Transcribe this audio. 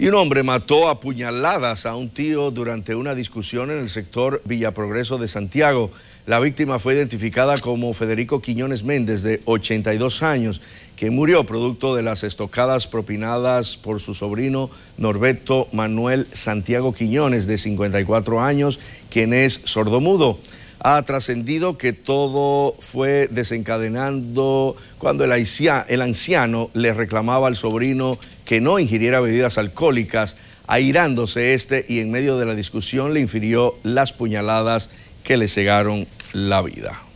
Y un hombre mató a puñaladas a un tío durante una discusión en el sector Villa Progreso de Santiago. La víctima fue identificada como Federico Quiñones Méndez, de 82 años, que murió producto de las estocadas propinadas por su sobrino Norberto Manuel Santiago Quiñones, de 54 años, quien es sordomudo ha trascendido que todo fue desencadenando cuando el, anciano, le reclamaba al sobrino que no ingiriera bebidas alcohólicas, airándose este y en medio de la discusión le infirió las puñaladas que le cegaron la vida.